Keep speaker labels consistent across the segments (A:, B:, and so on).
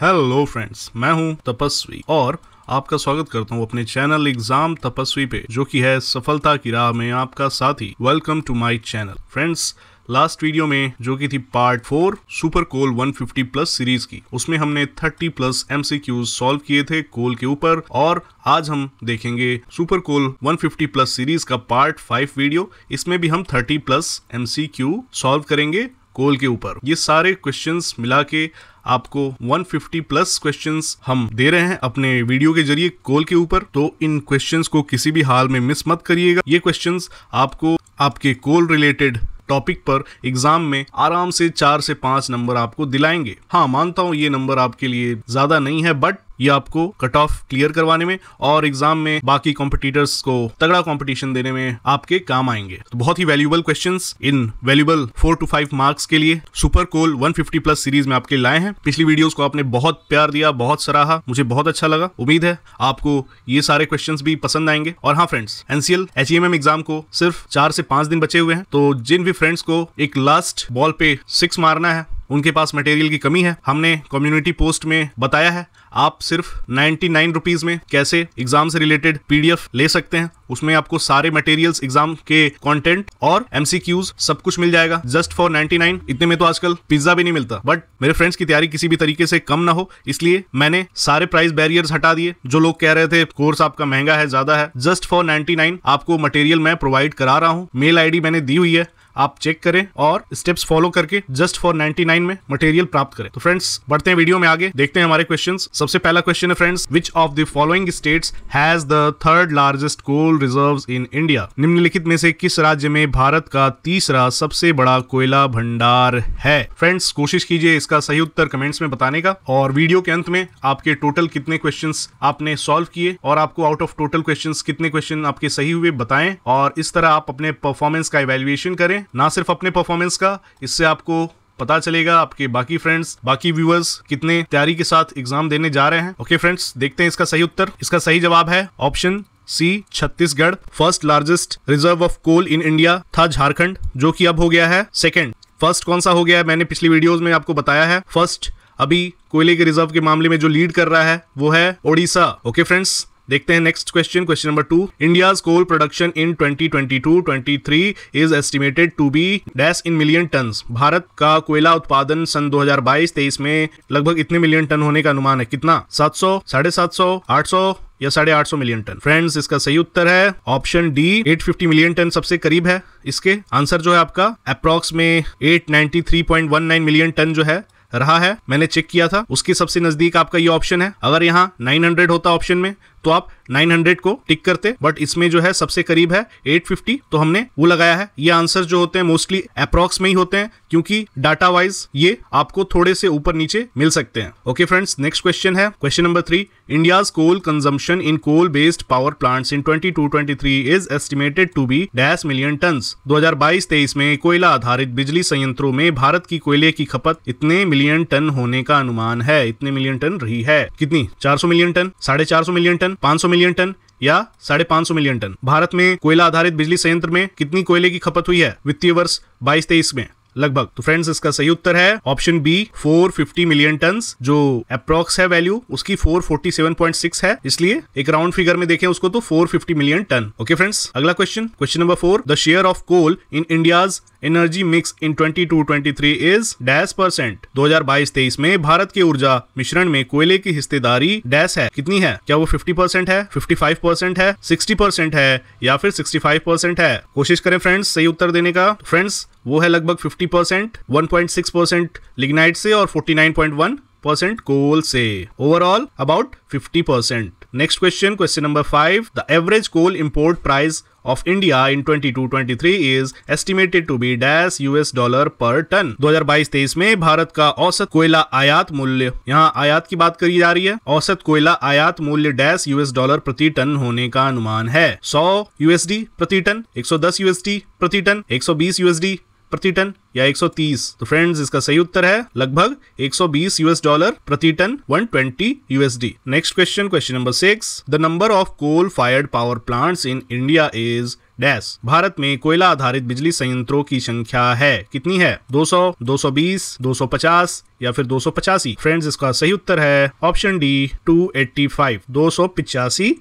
A: hello friends मैं हूं तपस्वी और आपका स्वागत करता हूं अपने चैनल एग्जाम तपस्वी पे जो कि है सफलता की राह में आपका साथी welcome to my channel friends last video में जो कि थी part four super coal 150 plus series की उसमें हमने 30 प्लस एमसीक्यूज सॉल्व किए थे कोल के ऊपर और आज हम देखेंगे सुपर कोल 150 प्लस सीरीज का पार्ट फाइव वीडियो इसमें भी हम 30 प्लस एमसीक्यू सॉल्व करेंगे कोल के ऊपर ये सारे क्वेश्चन मिला के आपको 150 प्लस क्वेश्चंस हम दे रहे हैं अपने वीडियो के जरिए कोल के ऊपर तो इन क्वेश्चंस को किसी भी हाल में मिस मत करिएगा ये क्वेश्चंस आपको आपके कोल रिलेटेड टॉपिक पर एग्जाम में आराम से चार से पांच नंबर आपको दिलाएंगे हाँ मानता हूँ ये नंबर आपके लिए ज्यादा नहीं है बट ये आपको कट ऑफ क्लियर करवाने में और एग्जाम में बाकी कॉम्पिटिटर्स को तगड़ा कॉम्पिटिशन देने में आपके काम आएंगे तो बहुत ही वैल्यूबल क्वेश्चन इन valuable four to five marks के लिए सुपर कोल 150 प्लस सीरीज में आपके लाए हैं पिछली वीडियोस को आपने बहुत प्यार दिया बहुत सराहा मुझे बहुत अच्छा लगा उम्मीद है आपको ये सारे क्वेश्चन भी पसंद आएंगे और हाँ फ्रेंड्स एनसीएल एच एग्जाम को सिर्फ चार से पांच दिन बचे हुए हैं तो जिन भी फ्रेंड्स को एक लास्ट बॉल पे सिक्स मारना है उनके पास मटेरियल की कमी है हमने कम्युनिटी पोस्ट में बताया है आप सिर्फ नाइन्टी नाइन रुपीज में कैसे एग्जाम से रिलेटेड पीडीएफ ले सकते हैं उसमें आपको सारे मटेरियल्स एग्जाम के कंटेंट और एमसीक्यूज सब कुछ मिल जाएगा जस्ट फॉर नाइन इतने में तो आजकल पिज्जा भी नहीं मिलता बट मेरे फ्रेंड्स की तैयारी किसी भी तरीके से कम ना हो इसलिए मैंने सारे प्राइस बैरियर्स हटा दिए जो लोग कह रहे थे कोर्स आपका महंगा है ज्यादा है जस्ट फॉर नाइन आपको मटेरियल मैं प्रोवाइड करा रहा हूँ मेल आई मैंने दी हुई है आप चेक करें और स्टेप्स फॉलो करके जस्ट फॉर 99 में मटेरियल प्राप्त करें तो फ्रेंड्स बढ़ते हैं वीडियो में आगे देखते हैं हमारे क्वेश्चन सबसे पहला क्वेश्चन है friends which of the following states has the third largest coal reserve in India निम्नलिखित में से किस राज्य में भारत का तीसरा सबसे बड़ा कोयला भंडार है फ्रेंड्स कोशिश कीजिए इसका सही उत्तर कमेंट्स में बताने का और वीडियो के अंत में आपके टोटल कितने क्वेश्चन आपने सॉल्व किए और आपको आउट ऑफ टोटल क्वेश्चन कितने क्वेश्चन आपके सही हुए बताएं और इस तरह आप अपने परफॉर्मेंस का इवेल्युएशन करें ना सिर्फ अपने परफॉर्मेंस का इससे आपको पता चलेगा आपके बाकी फ्रेंड्स बाकी व्यूअर्स कितने तैयारी के साथ एग्जाम देने जा रहे हैं ओके okay, फ्रेंड्स देखते हैं इसका सही उत्तर इसका सही जवाब है option C Chhattisgarh first largest reserve of coal in India था झारखंड जो कि अब हो गया है सेकंड फर्स्ट कौन सा हो गया है मैंने पिछली वीडियोस में आपको बताया है फर्स्ट अभी कोयले के रिजर्व के मामले में जो लीड कर रहा है वो है ओडिशा ओके फ्रेंड्स देखते हैं next question question number two India coal production in 2022-23 is estimated to be dash in million ton Bharat का कोयला उत्पादन सन 2022-23 में लगभग इतने मिलियन टन होने का अनुमान है कितना सात सौ साढ़े सात सौ आठ सौ या साढ़े आठ सौ मिलियन टन फ्रेंड्स इसका सही उत्तर है ऑप्शन डी 850 मिलियन टन सबसे करीब है इसके आंसर जो है आपका अप्रोक्स में 893.19 मिलियन टन जो है रहा है मैंने चेक किया था उसके सबसे नजदीक आपका ये ऑप्शन है अगर यहाँ 900 होता ऑप्शन में तो आप 900 को टिक करते बट इसमें जो है सबसे करीब है 850 तो हमने वो लगाया है ये आंसर जो होते हैं मोस्टली अप्रोक्स में ही होते हैं क्योंकि डाटा वाइज ये आपको थोड़े से ऊपर नीचे मिल सकते हैं ओके फ्रेंड्स नेक्स्ट क्वेश्चन है question number three India coal consumption in coal based power plants in 22-23 is estimated to be dash million 2022-23 में कोयला आधारित बिजली संयंत्रों में भारत की कोयले की खपत इतने मिलियन टन होने का अनुमान है इतने मिलियन टन रही है कितनी 400 मिलियन टन साढ़े चार मिलियन टन पांच 500 मिलियन टन या साढ़े पांच सौ मिलियन टन भारत में कोयला आधारित बिजली संयंत्र में कितनी कोयले की खपत हुई है वित्तीय वर्ष बाईस तेईस में लगभग तो फ्रेंड्स इसका सही उत्तर है ऑप्शन बी 450 मिलियन टन जो अप्रोक्स है वैल्यू उसकी 447.6 है इसलिए एक राउंड फिगर में देखें उसको तो 450 मिलियन टन ओके फ्रेंड्स अगला question question number four the share of coal in India's energy mix in 22-23 is dash percent 2022-23 में भारत के ऊर्जा मिश्रण में कोयले की हिस्सेदारी डैश है कितनी है क्या वो 50 परसेंट है 55 परसेंट है 60 परसेंट है या फिर 65 परसेंट है कोशिश करें फ्रेंड्स सही उत्तर देने का फ्रेंड्स तो वो है लगभग 50 परसेंट वन परसेंट लिग्नाइट से और 49.1 परसेंट कोल से overall about 50 percent next question question number five the average coal import price of India in 22-23 is estimated to be dash US dollar per ton 2022-23 में भारत का औसत कोयला आयात मूल्य यहाँ आयात की बात करी जा रही है औसत कोयला आयात मूल्य डैश यूएस डॉलर प्रति टन होने का अनुमान है 100 यूएसडी प्रति टन 110 यूएसडी प्रति टन 120 यूएसडी प्रति टन या 130 तो फ्रेंड्स इसका सही उत्तर है लगभग 120 यूएस डॉलर प्रति ton 120 USD next question question number six the number of coal fired power plants in India is dash Bharat में कोयला आधारित बिजली संयंत्रों की संख्या है कितनी है 200, 220, 250 या फिर दो फ्रेंड्स इसका सही उत्तर है ऑप्शन डी 285 फाइव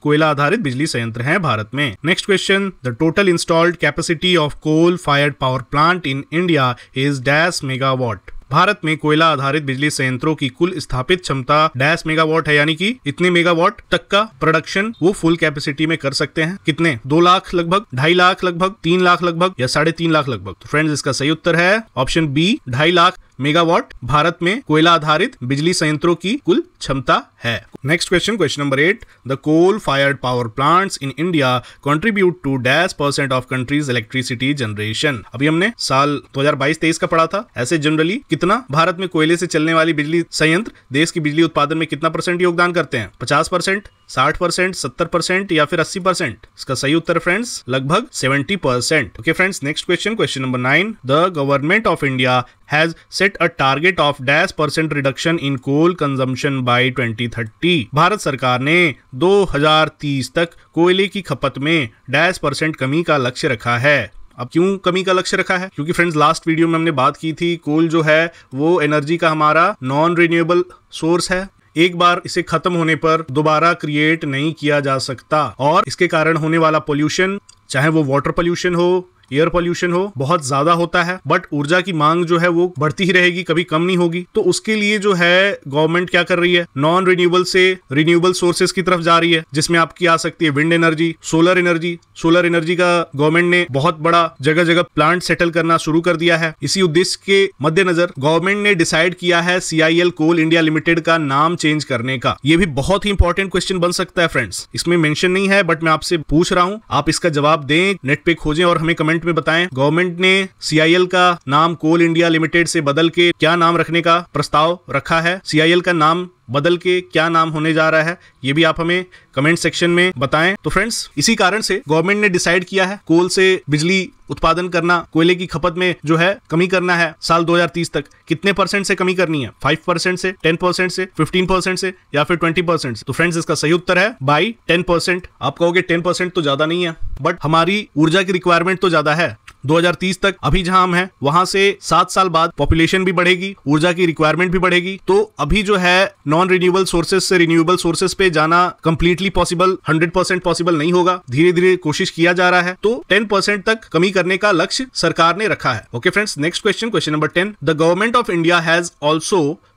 A: कोयला आधारित बिजली संयंत्र हैं भारत में next question the total installed capacity of coal fired power plant in India is dash megawatt Bharat में कोयला आधारित बिजली संयंत्रों की कुल स्थापित क्षमता डैश मेगावाट है यानी कि इतने मेगावाट तक का प्रोडक्शन वो फुल कैपेसिटी में कर सकते हैं कितने दो लाख लगभग ढाई लाख लगभग तीन लाख लगभग या साढ़े तीन लाख लगभग तो फ्रेंड्स इसका सही उत्तर है ऑप्शन बी ढाई लाख मेगावाट भारत में कोयला आधारित बिजली संयंत्रों की कुल क्षमता है next question question number eight the coal fired power plants in India contribute to dash percent of country's electricity generation अभी हमने साल 2022-23 का पढ़ा था ऐसे जनरली कितना भारत में कोयले से चलने वाली बिजली संयंत्र देश की बिजली उत्पादन में कितना परसेंट योगदान करते हैं पचास परसेंट साठ परसेंट सत्तर परसेंट या फिर अस्सी परसेंट इसका सही उत्तर फ्रेंड्स लगभग seventy percent okay friends next question question number nine the government of India has set a target of dash percent reduction in coal consumption by 2030 Bharat सरकार ने 2030 तक कोयले की खपत में डैश परसेंट कमी का लक्ष्य रखा है अब क्यों कमी का लक्ष्य रखा है क्योंकि फ्रेंड्स लास्ट वीडियो में हमने बात की थी कोल जो है वो एनर्जी का हमारा नॉन रिन्यूएबल सोर्स है एक बार इसे खत्म होने पर दोबारा क्रिएट नहीं किया जा सकता और इसके कारण होने वाला पोल्यूशन चाहे वो वाटर पोल्यूशन हो एयर पोल्यूशन हो बहुत ज्यादा होता है बट ऊर्जा की मांग जो है वो बढ़ती ही रहेगी कभी कम नहीं होगी तो उसके लिए जो है गवर्नमेंट क्या कर रही है नॉन रिन्यूएबल से रिन्यूएबल सोर्सेज की तरफ जा रही है जिसमें आपकी आ सकती है wind energy solar energy solar energy का गवर्नमेंट ने बहुत बड़ा जगह जगह प्लांट सेटल करना शुरू कर दिया है इसी उद्देश्य के मद्देनजर गवर्नमेंट ने डिसाइड किया है सीआईएल कोल इंडिया लिमिटेड का नाम चेंज करने का ये भी बहुत ही इंपॉर्टेंट क्वेश्चन बन सकता है फ्रेंड्स इसमें मेंशन नहीं है बट मैं आपसे पूछ रहा हूँ आप इसका जवाब दें नेट पे खोजें और हमें कमेंट कमेंट में बताएं गवर्नमेंट ने सीआईएल का नाम कोल इंडिया लिमिटेड से बदल के क्या नाम रखने का प्रस्ताव रखा है सीआईएल का नाम बदल के क्या नाम होने जा रहा है ये भी आप हमें कमेंट सेक्शन में बताएं तो फ्रेंड्स इसी कारण से गवर्नमेंट ने डिसाइड किया है कोल से बिजली उत्पादन करना कोयले की खपत में जो है कमी करना है साल 2030 तक कितने परसेंट से कमी करनी है 5 परसेंट से 10 परसेंट से 15 परसेंट से या फिर 20 परसेंट तो फ्रेंड्स इसका सही उत्तर है बाई 10 परसेंट आप कहोगे 10 परसेंट तो ज्यादा नहीं है बट हमारी ऊर्जा की रिक्वायरमेंट तो ज्यादा है 2030 तक अभी जहां हम हैं वहां से सात साल बाद पॉपुलेशन भी बढ़ेगी ऊर्जा की रिक्वायरमेंट भी बढ़ेगी तो अभी जो है नॉन रिन्यूएबल सोर्सेज से रिन्यूएबल सोर्सेज पे जाना कंप्लीटली पॉसिबल 100% पॉसिबल नहीं होगा धीरे धीरे कोशिश किया जा रहा है तो 10% तक कमी करने का लक्ष्य सरकार ने रखा है okay friends next question question number ten the government of India has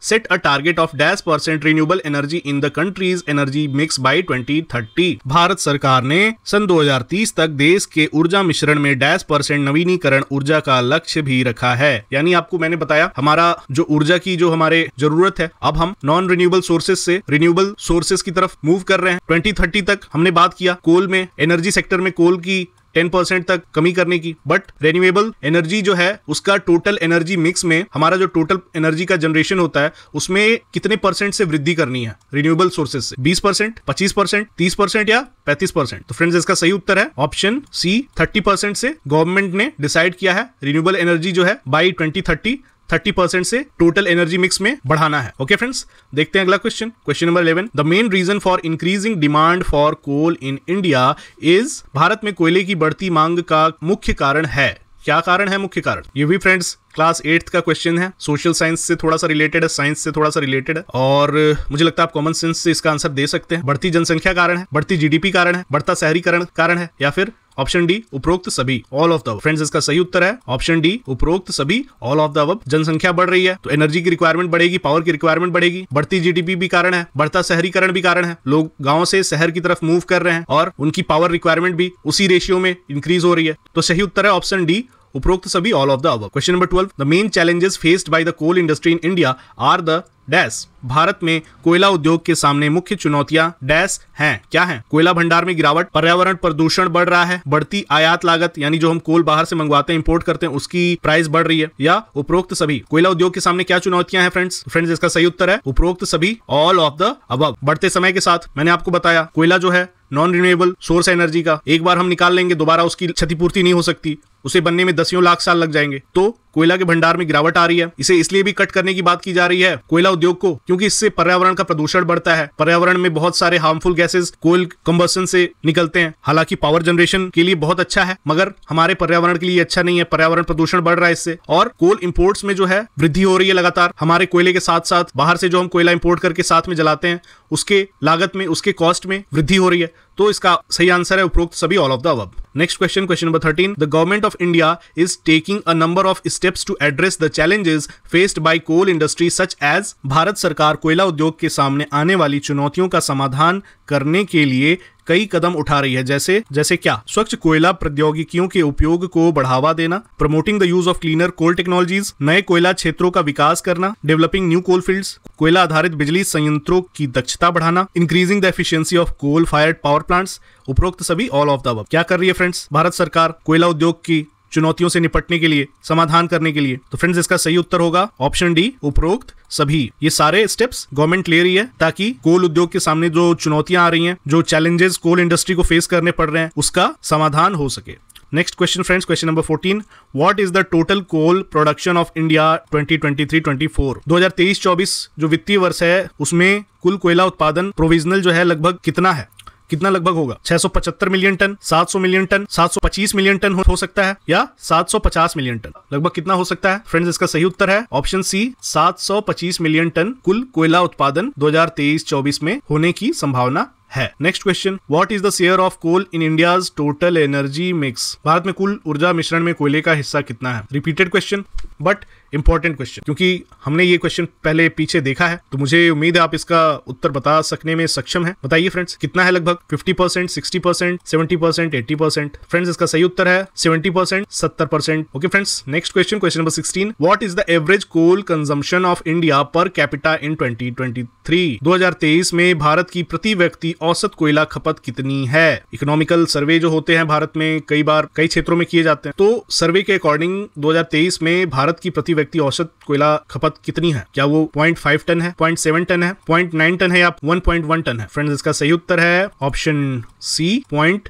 A: set a target of of percent renewable energy in the country's energy mix by twenty thirty Bharat सरकार ने सन 2030 तक देश के ऊर्जा मिश्रण में डैश परसेंट नवी नवीनीकरण ऊर्जा का लक्ष्य भी रखा है यानी आपको मैंने बताया हमारा जो ऊर्जा की जो हमारे जरूरत है अब हम नॉन रिन्यूएबल सोर्सेज से रिन्यूएबल सोर्सेज की तरफ मूव कर रहे हैं ट्वेंटी तक हमने बात किया कोल में एनर्जी सेक्टर में कोल की टेन परसेंट तक कमी करने की बट रेन्यूएबल एनर्जी जो है उसका टोटल एनर्जी मिक्स में हमारा जो टोटल एनर्जी का जनरेशन होता है उसमें कितने परसेंट से वृद्धि करनी है रिन्यूएबल सोर्सेज से बीस परसेंट पच्चीस परसेंट तीस परसेंट या पैंतीस परसेंट तो फ्रेंड्स इसका सही उत्तर है ऑप्शन सी थर्टी परसेंट से गवर्नमेंट ने डिसाइड किया है रिन्यूएबल एनर्जी जो है by twenty thirty thirty percent से टोटल एनर्जी मिक्स में बढ़ाना है ओके फ्रेंड्स देखते हैं अगला question question number eleven the main reason for increasing demand for coal in India is Bharat में कोयले की बढ़ती मांग का मुख्य कारण है क्या कारण है मुख्य कारण ये भी फ्रेंड्स क्लास एट्थ का क्वेश्चन है सोशल साइंस से थोड़ा सा रिलेटेड है साइंस से थोड़ा सा रिलेटेड है और मुझे लगता है आप कॉमन सेंस से इसका आंसर दे सकते हैं बढ़ती जनसंख्या कारण है बढ़ती जीडीपी कारण है बढ़ता शहरीकरण कारण है या फिर ऑप्शन डी उपरोक्त सभी ऑल ऑफ द फ्रेंड्स इसका सही उत्तर है ऑप्शन डी उपरोक्त सभी ऑल ऑफ द जनसंख्या बढ़ रही है तो एनर्जी की रिक्वायरमेंट बढ़ेगी पावर की रिक्वायरमेंट बढ़ेगी बढ़ती जीडीपी भी कारण है बढ़ता शहरीकरण भी कारण है लोग गाँव से शहर की तरफ मूव कर रहे हैं और उनकी पावर रिक्वायरमेंट भी उसी रेशियो में इंक्रीज हो रही है तो सही उत्तर है ऑप्शन डी उपरोक्त सभी ऑल ऑफ द अब question number twelve the main challenges faced by the coal industry in India are the dash Bharat में कोयला उद्योग के सामने मुख्य चुनौतियां डैश हैं क्या हैं कोयला भंडार में गिरावट पर्यावरण प्रदूषण बढ़ रहा है बढ़ती आयात लागत यानी जो हम कोल बाहर से मंगवाते हैं इंपोर्ट करते हैं उसकी प्राइस बढ़ रही है या उपरोक्त सभी कोयला उद्योग के सामने क्या चुनौतियां हैं फ्रेंड्स फ्रेंड्स इसका सही उत्तर है उपरोक्त सभी ऑल ऑफ द अब बढ़ते समय के साथ मैंने आपको बताया कोयला जो है नॉन रिन्यूएबल सोर्स एनर्जी का एक बार हम निकाल लेंगे दोबारा उसकी क्षतिपूर्ति नहीं हो सकती उसे बनने में दसियों लाख साल लग जाएंगे तो कोयला के भंडार में गिरावट आ रही है इसे इसलिए भी कट करने की बात की जा रही है कोयला उद्योग को क्योंकि इससे पर्यावरण का प्रदूषण बढ़ता है पर्यावरण में बहुत सारे हार्मफुल गैसेज कोयल कम्बसन से निकलते हैं हालांकि पावर जनरेशन के लिए बहुत अच्छा है मगर हमारे पर्यावरण के लिए अच्छा नहीं है पर्यावरण प्रदूषण बढ़ रहा है इससे और कोल इम्पोर्ट्स में जो है वृद्धि हो रही है लगातार हमारे कोयले के साथ साथ बाहर से जो हम कोयला इम्पोर्ट करके साथ में जलाते हैं उसके लागत में उसके कॉस्ट में वृद्धि हो रही है तो इसका सही आंसर है उपरोक्त सभी ऑल ऑफ द अब next question question number thirteen the government of India is taking a number of step steps to address the challenges faced by coal industry such as Bharat सरकार कोयला उद्योग के सामने आने वाली चुनौतियों का समाधान करने के लिए कई कदम उठा रही है जैसे जैसे क्या स्वच्छ कोयला प्रौद्योगिकियों के उपयोग को बढ़ावा देना promoting the use of cleaner coal technologies नए कोयला क्षेत्रों का विकास करना डेवलपिंग न्यू कोल फील्ड कोयला आधारित बिजली संयंत्रों की दक्षता बढ़ाना increasing the efficiency of coal fired power plants उपरोक्त सभी ऑल ऑफ द क्या कर रही है फ्रेंड्स भारत सरकार कोयला उद्योग की चुनौतियों से निपटने के लिए समाधान करने के लिए तो फ्रेंड्स इसका सही उत्तर होगा ऑप्शन डी उपरोक्त सभी ये सारे स्टेप्स गवर्नमेंट ले रही है ताकि कोल उद्योग के सामने जो चुनौतियां आ रही हैं जो चैलेंजेस कोल इंडस्ट्री को फेस करने पड़ रहे हैं उसका समाधान हो सके next question friends question number 14 what is the total coal production of India 2023-24 2023-24 जो वित्तीय वर्ष है उसमें कुल कोयला उत्पादन प्रोविजनल जो है लगभग कितना है कितना लगभग होगा 675 million ton 700 million ton 725 million ton हो सकता है या 750 मिलियन टन लगभग कितना हो सकता है फ्रेंड्स इसका सही उत्तर है ऑप्शन सी 725 मिलियन टन कुल कोयला उत्पादन 2023-24 में होने की संभावना है next question what is the share of coal in India total energy mix Bharat में कुल ऊर्जा मिश्रण में कोयले का हिस्सा कितना है repeated question but important question क्योंकि हमने ये क्वेश्चन पहले पीछे देखा है तो मुझे उम्मीद है आप इसका उत्तर बता सकने में सक्षम है बताइए फ्रेंड्स कितना है लगभग 50 percent sixty percent seventy percent eighty percent friends इसका सही उत्तर है सेवेंटी परसेंट सत्तर परसेंट okay friends next question question number sixteen what is the average coal consumption of India per capita in twenty twenty three दो हजार तेईस में भारत की प्रति व्यक्ति औसत कोयला खपत कितनी है इकोनॉमिकल सर्वे जो होते हैं भारत में कई बार कई क्षेत्रों में किए जाते हैं तो सर्वे के अकॉर्डिंग 2023 में भारत की प्रति व्यक्ति औसत कोयला खपत कितनी है क्या वो पॉइंट टन है पॉइंट टन है पॉइंट टन है या वन टन है फ्रेंड्स इसका सही उत्तर है ऑप्शन सी पॉइंट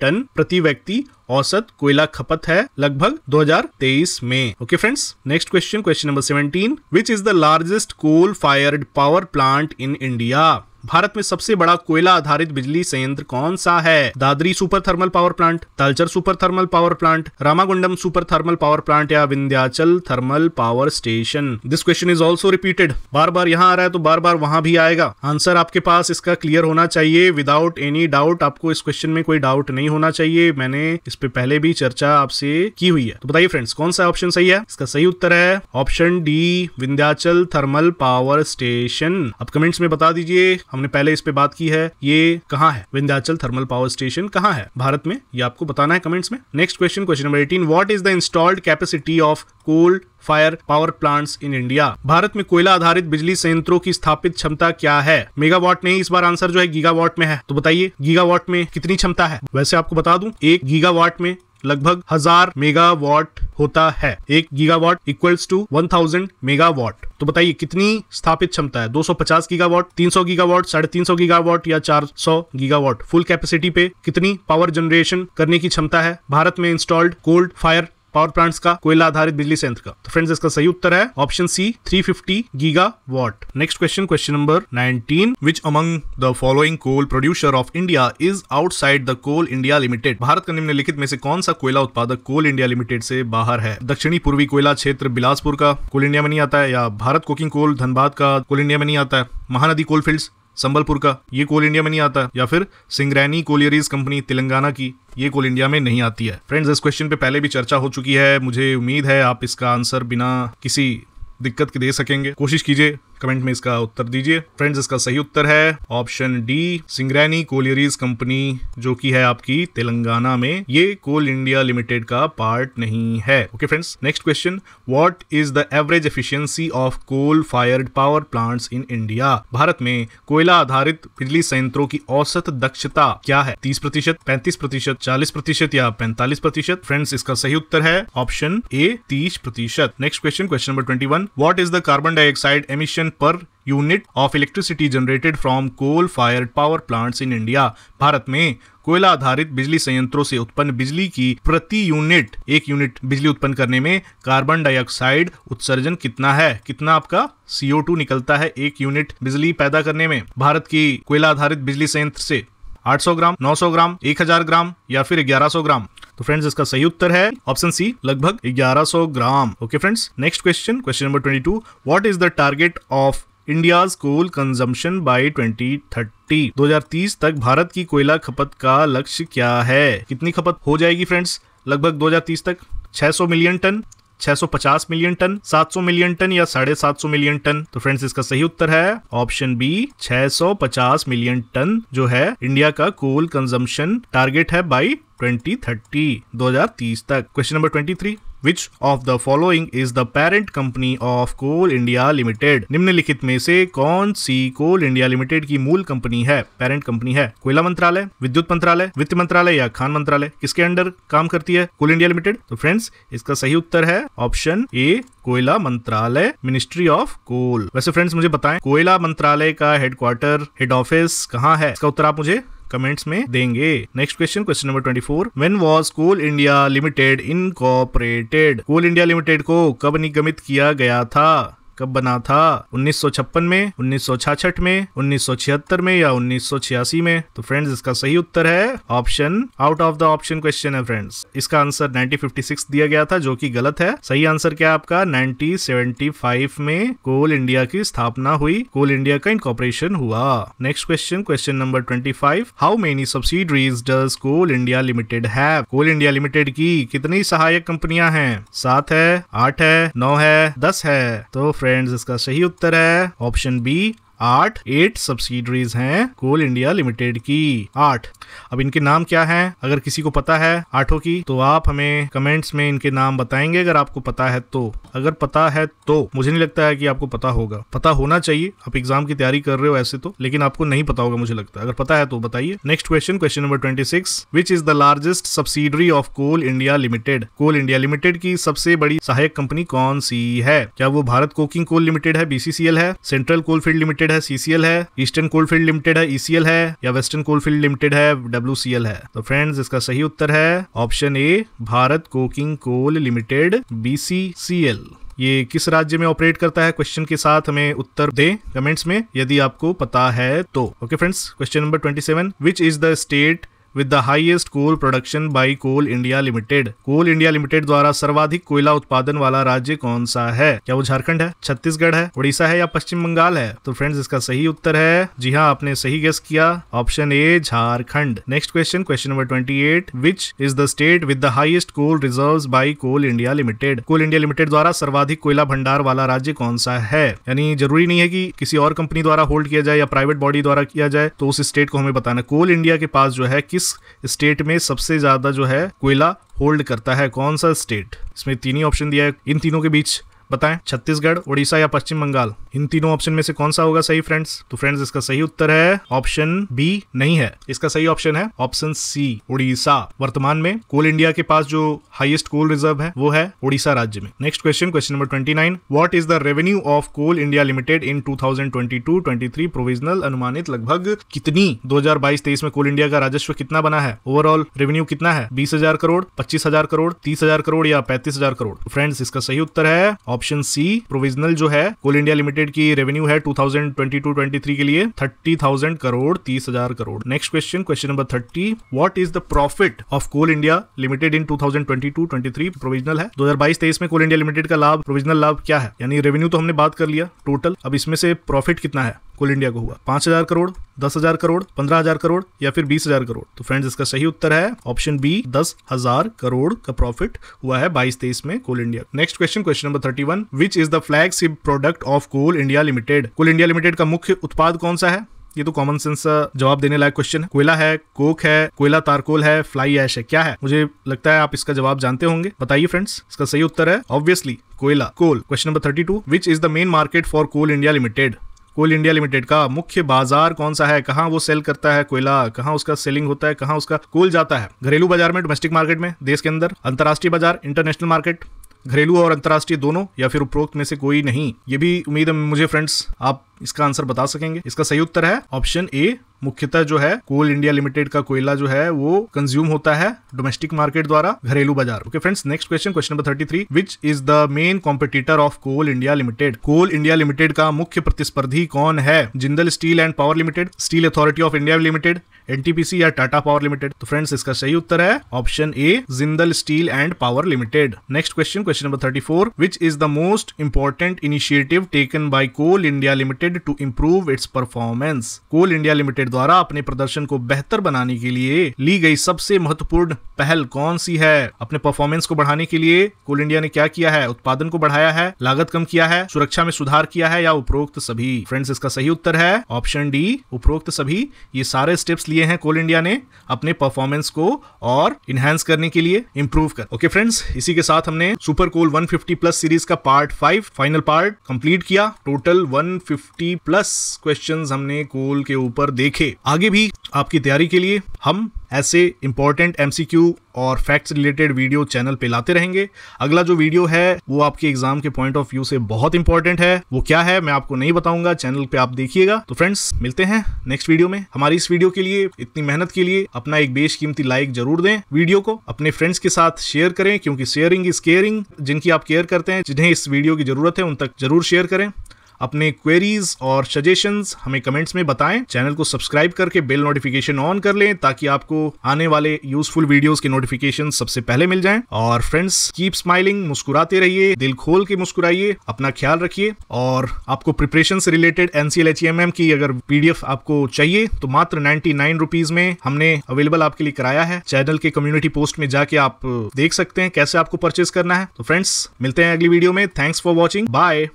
A: टन प्रति व्यक्ति औसत कोयला खपत है लगभग 2023 में okay friends next question question number 17 which is the largest coal fired power plant in India Bharat में सबसे बड़ा कोयला आधारित बिजली संयंत्र कौन सा है Dadri super thermal power plant Talcher super thermal power plant Ramagundam super thermal power plant या Vindhyachal thermal power station this question is also repeated बार बार यहाँ आ रहा है तो बार बार वहां भी आएगा आंसर आपके पास इसका क्लियर होना चाहिए विदाउट एनी डाउट आपको इस क्वेश्चन में कोई डाउट नहीं होना चाहिए मैंने इस पे पहले भी चर्चा आपसे की हुई है तो बताइए फ्रेंड्स कौन सा ऑप्शन सही है इसका सही उत्तर है option D Vindhyachal thermal power station आप कमेंट्स में बता दीजिए हमने पहले इस पे बात की है ये कहाँ है विंध्याचल थर्मल पावर स्टेशन कहाँ है भारत में ये आपको बताना है कमेंट्स में next question question number eighteen what is the installed capacity of cold fire power plants in India Bharat में कोयला आधारित बिजली संयंत्रों की स्थापित क्षमता क्या है मेगावाट नहीं इस बार आंसर जो है गीगावाट में है तो बताइए गीगावाट में कितनी क्षमता है वैसे आपको बता दूं एक गीगावाट में लगभग हजार मेगावाट होता है एक gigawatt equals to one mega megawatt तो बताइए कितनी स्थापित क्षमता है 250 गीगावाट 300 गीगावाट साढ़े तीन सौ गीगावाट या 400 गीगावाट फुल कैपेसिटी पे कितनी पावर जनरेशन करने की क्षमता है भारत में installed cold fire power plants का कोयला आधारित बिजली संयंत्र का तो फ्रेंड्स इसका सही उत्तर है option C 350 gigawatt next question question number 19 which among the following coal producer of India is outside the Coal India Limited Bharat का निम्नलिखित में से कौन सा कोयला उत्पादक कोल इंडिया लिमिटेड से बाहर है दक्षिणी पूर्वी कोयला क्षेत्र बिलासपुर का कोल इंडिया में नहीं आता है या भारत कोकिंग कोल धनबाद का कोल इंडिया में नहीं आता है महानदी कोल फील्ड संबलपुर का ये कोल इंडिया में नहीं आता या फिर सिंगरैनी कोलियरीज कंपनी तेलंगाना की ये कोल इंडिया में नहीं आती है फ्रेंड्स इस क्वेश्चन पे पहले भी चर्चा हो चुकी है मुझे उम्मीद है आप इसका आंसर बिना किसी दिक्कत के दे सकेंगे कोशिश कीजिए कमेंट में इसका उत्तर दीजिए फ्रेंड्स इसका सही उत्तर है option D Singareni collieries company जो कि है आपकी तेलंगाना में ये कोल इंडिया लिमिटेड का पार्ट नहीं है okay friends next question what is the average efficiency of coal fired power plants in India Bharat में कोयला आधारित बिजली संयंत्रों की औसत दक्षता क्या है तीस प्रतिशत पैंतीस प्रतिशत चालीस प्रतिशत या पैंतालीस प्रतिशत फ्रेंड्स इसका सही उत्तर है ऑप्शन ए तीस प्रतिशत next question question number twenty one what is the carbon dioxide emission consumption per unit of electricity generated from coal fired power plants in India Bharat में कोयला आधारित बिजली संयंत्रों से उत्पन्न बिजली की प्रति यूनिट एक यूनिट बिजली उत्पन्न करने में कार्बन डाइऑक्साइड उत्सर्जन कितना है कितना आपका CO2 निकलता है एक यूनिट बिजली पैदा करने में भारत की कोयला आधारित बिजली संयंत्र से 800 ग्राम 900 ग्राम 1000 ग्राम या फिर 1100 ग्राम तो फ्रेंड्स इसका सही उत्तर है ऑप्शन सी लगभग 1100 gram okay friends next question question number 22 what is the target of India coal consumption by 2030 2030 तक भारत की कोयला खपत का लक्ष्य क्या है कितनी खपत हो जाएगी फ्रेंड्स लगभग 2030 तक 600 million ton 650 million ton 700 million ton या साढ़े सात मिलियन टन तो फ्रेंड्स इसका सही उत्तर है ऑप्शन बी 650 मिलियन टन जो है इंडिया का कोल कंजम्पशन टारगेट है बाई 2030 2030 तक question number 23 Which of the following is the parent company of Coal India Limited निम्नलिखित में से कौन सी कोल इंडिया लिमिटेड की मूल कंपनी है पेरेंट कंपनी है कोयला मंत्रालय विद्युत मंत्रालय वित्त मंत्रालय या खान मंत्रालय किसके अंडर काम करती है कोल इंडिया लिमिटेड तो फ्रेंड्स इसका सही उत्तर है ऑप्शन ए कोयला मंत्रालय मिनिस्ट्री ऑफ कोल वैसे फ्रेंड्स मुझे बताएं कोयला मंत्रालय का हेडक्वार्टर हेड ऑफिस कहाँ है इसका उत्तर आप मुझे कमेंट्स में देंगे next question question number twenty four when was Coal India Limited incorporated Coal India Limited को कब निगमित किया गया था कब बना था 1956 में 1966 में 1976 में या 1986 में तो फ्रेंड्स इसका सही उत्तर है option out of the option question है फ्रेंड्स इसका आंसर 1956 दिया गया था जो कि गलत है सही आंसर क्या है आपका 1975 में कोल इंडिया की स्थापना हुई कोल इंडिया का इनकॉपरेशन हुआ next question question number five how many subsidiaries does Coal India Limited have Coal India Limited की कितनी सहायक कंपनियां हैं सात है आठ है नौ है दस है तो फ्रेंड्स इसका सही उत्तर है ऑप्शन बी आठ एट सब्सिडरीज हैं कोल इंडिया लिमिटेड की आठ अब इनके नाम क्या हैं अगर किसी को पता है आठों की तो आप हमें कमेंट्स में इनके नाम बताएंगे अगर आपको पता है तो अगर पता है तो मुझे नहीं लगता है कि आपको पता होगा पता होना चाहिए आप एग्जाम की तैयारी कर रहे हो ऐसे तो लेकिन आपको नहीं पता होगा मुझे लगता है अगर पता है तो बताइए next question question number twenty six which is the largest subsidiary of Coal India Limited Coal India Limited की सबसे बड़ी सहायक कंपनी कौन सी है क्या वो भारत कोकिंग कोल लिमिटेड है बीसीसीएल है सेंट्रल कोल फील्ड लिमिटेड है है सीसीएल है ईस्टर्न कोलफील्ड लिमिटेड है ईसीएल e है या वेस्टर्न कोलफील्ड लिमिटेड है डब्ल्यू है तो फ्रेंड्स इसका सही उत्तर है option A Bharat coking coal limited BCCL ये किस राज्य में ऑपरेट करता है क्वेश्चन के साथ हमें उत्तर दें कमेंट्स में यदि आपको पता है तो okay friends question number twenty seven which is the state with the highest coal production by Coal India Limited Coal India Limited द्वारा सर्वाधिक कोयला उत्पादन वाला राज्य कौन सा है क्या वो झारखंड है छत्तीसगढ़ है उड़ीसा है या पश्चिम बंगाल है तो फ्रेंड्स इसका सही उत्तर है जी हाँ आपने सही गेस किया option A Jharkhand next question question number twenty eight which is the state with the highest coal reserve by Coal India Limited Coal India Limited द्वारा सर्वाधिक कोयला भंडार वाला राज्य कौन सा है यानी जरूरी नहीं है कि किसी और कंपनी द्वारा होल्ड किया जाए या प्राइवेट बॉडी द्वारा किया जाए तो उस स्टेट को हमें बताना कोल इंडिया के पास जो है किस किस स्टेट में सबसे ज्यादा जो है कोयला होल्ड करता है कौन सा स्टेट इसमें तीन ही ऑप्शन दिया है इन तीनों के बीच बताएं छत्तीसगढ़ उड़ीसा या पश्चिम बंगाल इन तीनों ऑप्शन में से कौन सा होगा सही फ्रेंड्स तो फ्रेंड्स इसका सही उत्तर है ऑप्शन बी नहीं है इसका सही ऑप्शन है ऑप्शन सी उड़ीसा वर्तमान में कोल इंडिया के पास जो हाईएस्ट कोल रिजर्व है वो है उड़ीसा राज्य में next question question number twenty nine what is the revenue of Coal India Limited in two thousand twenty two twenty three provisional अनुमानित लगभग कितनी दो हजार बाईस तेईस में कोल इंडिया का राजस्व कितना बना है ओवरऑल रेवेन्यू कितना है बीस हजार करोड़ पच्चीस हजार करोड़ तीस हजार करोड़ या पैंतीस हजार करोड़ फ्रेंड्स इसका सही उत्तर है ऑप्शन सी प्रोविजनल जो है कोल इंडिया लिमिटेड की रेवेन्यू है 2022-23 के लिए 30,000 crore 30,000 crore next question question number 30 what is the profit of Coal India Limited in 2022-23 provisional है 2022-23 में कोल इंडिया लिमिटेड का लाभ प्रोविजनल लाभ क्या है यानी रेवेन्यू तो हमने बात कर लिया टोटल अब इसमें से प्रॉफिट कितना है कोल इंडिया को हुआ पांच हजार करोड़ दस हजार करोड़ पंद्रह हजार करोड़ या फिर बीस हजार करोड़ तो फ्रेंड्स इसका सही उत्तर है ऑप्शन बी दस हजार करोड़ का प्रॉफिट हुआ है बाईस तेईस में Coal India next question question number thirty one which is the flagship product of Coal India Limited Coal India Limited का मुख्य उत्पाद कौन सा है ये तो कॉमन सेंस uh, जवाब देने लायक क्वेश्चन है कोयला है कोक है कोयला तारकोल है फ्लाई ऐश है क्या है मुझे लगता है आप इसका जवाब जानते होंगे बताइए फ्रेंड्स इसका सही उत्तर है ऑब्वियसली कोयला coal question number thirty two which is the main market for Coal India Limited Coal India Limited का मुख्य बाजार कौन सा है कहाँ वो सेल करता है कोयला कहाँ उसका सेलिंग होता है कहाँ उसका कोल जाता है घरेलू बाजार में डोमेस्टिक मार्केट में देश के अंदर अंतर्राष्ट्रीय बाजार इंटरनेशनल मार्केट घरेलू और अंतर्राष्ट्रीय दोनों या फिर उपरोक्त में से कोई नहीं ये भी उम्मीद है मुझे फ्रेंड्स आप इसका आंसर बता सकेंगे इसका सही उत्तर है ऑप्शन ए मुख्यतः जो है कोल इंडिया लिमिटेड का कोयला जो है वो कंज्यूम होता है डोमेस्टिक मार्केट द्वारा घरेलू बाजार okay friends next question question number thirty three which is the main competitor of Coal India Limited Coal India Limited का मुख्य प्रतिस्पर्धी कौन है Jindal steel and power limited steel authority of India limited NTPC या Tata power limited तो friends इसका सही उत्तर है option A Jindal steel and power limited next question question number thirty four which is the most important initiative taken by Coal India Limited dead to improve its performance Coal India Limited द्वारा अपने प्रदर्शन को बेहतर बनाने के लिए ली गई सबसे महत्वपूर्ण पहल कौन सी है अपने परफॉर्मेंस को बढ़ाने के लिए कोल इंडिया ने क्या किया है उत्पादन को बढ़ाया है लागत कम किया है सुरक्षा में सुधार किया है या उपरोक्त सभी फ्रेंड्स इसका सही उत्तर है ऑप्शन डी उपरोक्त सभी ये सारे स्टेप्स लिए हैं कोल इंडिया ने अपने परफॉर्मेंस को और इनहेंस करने के लिए इम्प्रूव कर ओके okay, फ्रेंड्स इसी के साथ हमने सुपर कोल 150 प्लस सीरीज का part five final part complete किया टोटल 150 फिफ्टी प्लस क्वेश्चन हमने कोल के ऊपर देखे आगे भी आपकी तैयारी के लिए हम ऐसे इंपॉर्टेंट एमसीक्यू और फैक्ट्स रिलेटेड वीडियो चैनल पे लाते रहेंगे अगला जो वीडियो है वो आपके एग्जाम के पॉइंट ऑफ व्यू से बहुत इंपॉर्टेंट है वो क्या है मैं आपको नहीं बताऊंगा चैनल पे आप देखिएगा तो फ्रेंड्स मिलते हैं नेक्स्ट वीडियो में हमारी इस वीडियो के लिए इतनी मेहनत के लिए अपना एक बेश कीमती लाइक जरूर दें वीडियो को अपने फ्रेंड्स के साथ शेयर करें क्योंकि शेयरिंग इज केयरिंग जिनकी आप केयर करते हैं जिन्हें इस वीडियो की जरूरत है उन तक जरूर शेयर करें अपने क्वेरीज और सजेशंस हमें कमेंट्स में बताएं चैनल को सब्सक्राइब करके बेल नोटिफिकेशन ऑन कर लें ताकि आपको आने वाले यूजफुल वीडियोस के नोटिफिकेशन सबसे पहले मिल जाएं और फ्रेंड्स कीप स्माइलिंग मुस्कुराते रहिए दिल खोल के मुस्कुराइए अपना ख्याल रखिए और आपको प्रिपरेशन से रिलेटेड एनसीएल एच की अगर पीडीएफ आपको चाहिए तो मात्र नाइनटी नाइन रुपीज में हमने अवेलेबल आपके लिए कराया है चैनल के कम्युनिटी पोस्ट में जाके आप देख सकते हैं कैसे आपको परचेज करना है तो फ्रेंड्स मिलते हैं अगली वीडियो में थैंक्स फॉर वॉचिंग बाय